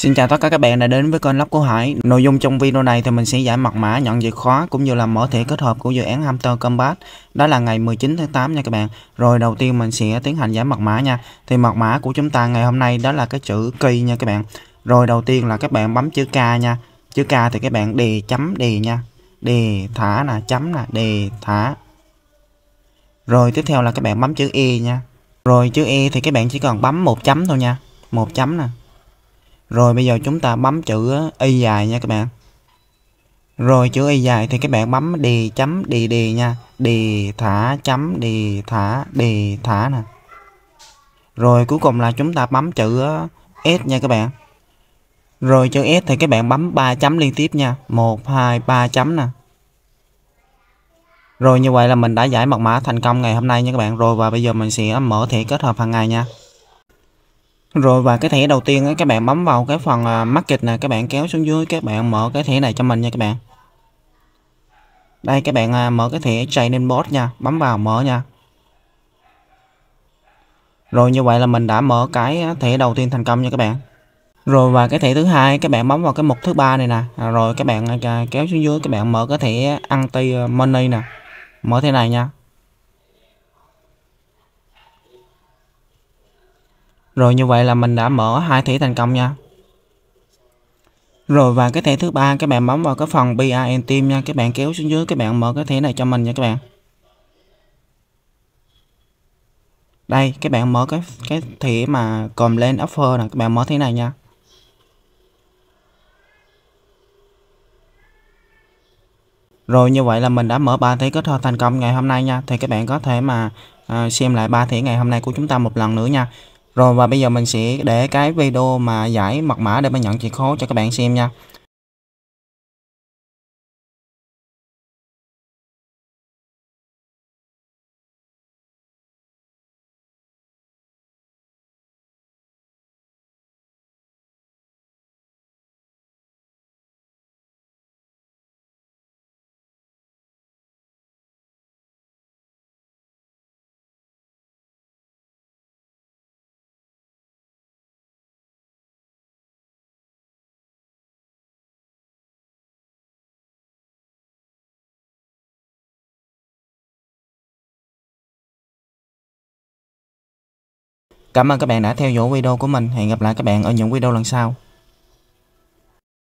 Xin chào tất cả các bạn đã đến với kênh Lóc của Hải. Nội dung trong video này thì mình sẽ giải mật mã nhận việc khóa cũng như là mở thẻ kết hợp của dự án Hamster Combat. Đó là ngày 19 tháng 8 nha các bạn. Rồi đầu tiên mình sẽ tiến hành giải mật mã nha. Thì mật mã của chúng ta ngày hôm nay đó là cái chữ kỳ nha các bạn. Rồi đầu tiên là các bạn bấm chữ K nha. Chữ K thì các bạn đề chấm đề nha. Đề thả nè, chấm nè, đề thả. Rồi tiếp theo là các bạn bấm chữ E nha. Rồi chữ E thì các bạn chỉ cần bấm một chấm thôi nha. Một chấm nè rồi bây giờ chúng ta bấm chữ Y dài nha các bạn. Rồi chữ Y dài thì các bạn bấm đề chấm đề đề nha. Đề thả chấm đề thả đề thả nè. Rồi cuối cùng là chúng ta bấm chữ S nha các bạn. Rồi chữ S thì các bạn bấm 3 chấm liên tiếp nha. 1, 2, 3 chấm nè. Rồi như vậy là mình đã giải mật mã thành công ngày hôm nay nha các bạn. Rồi và bây giờ mình sẽ mở thẻ kết hợp hàng ngày nha. Rồi và cái thẻ đầu tiên ấy, các bạn bấm vào cái phần à, market nè các bạn kéo xuống dưới các bạn mở cái thẻ này cho mình nha các bạn. Đây các bạn à, mở cái thẻ chạy bot nha, bấm vào mở nha. Rồi như vậy là mình đã mở cái à, thẻ đầu tiên thành công nha các bạn. Rồi và cái thẻ thứ hai các bạn bấm vào cái mục thứ ba này nè, rồi các bạn kéo xuống dưới các bạn mở cái thẻ anti money nè. Mở thế này nha. Rồi như vậy là mình đã mở hai thẻ thành công nha. Rồi và cái thẻ thứ ba các bạn bấm vào cái phần BIN team nha, các bạn kéo xuống dưới các bạn mở cái thẻ này cho mình nha các bạn. Đây, các bạn mở cái cái thẻ mà cầm lên offer nè, các bạn mở thế này nha. Rồi như vậy là mình đã mở ba thẻ kết hợp thành công ngày hôm nay nha. Thì các bạn có thể mà à, xem lại ba thẻ ngày hôm nay của chúng ta một lần nữa nha. Rồi và bây giờ mình sẽ để cái video mà giải mật mã để mình nhận chìa khóa cho các bạn xem nha Cảm ơn các bạn đã theo dõi video của mình. Hẹn gặp lại các bạn ở những video lần sau.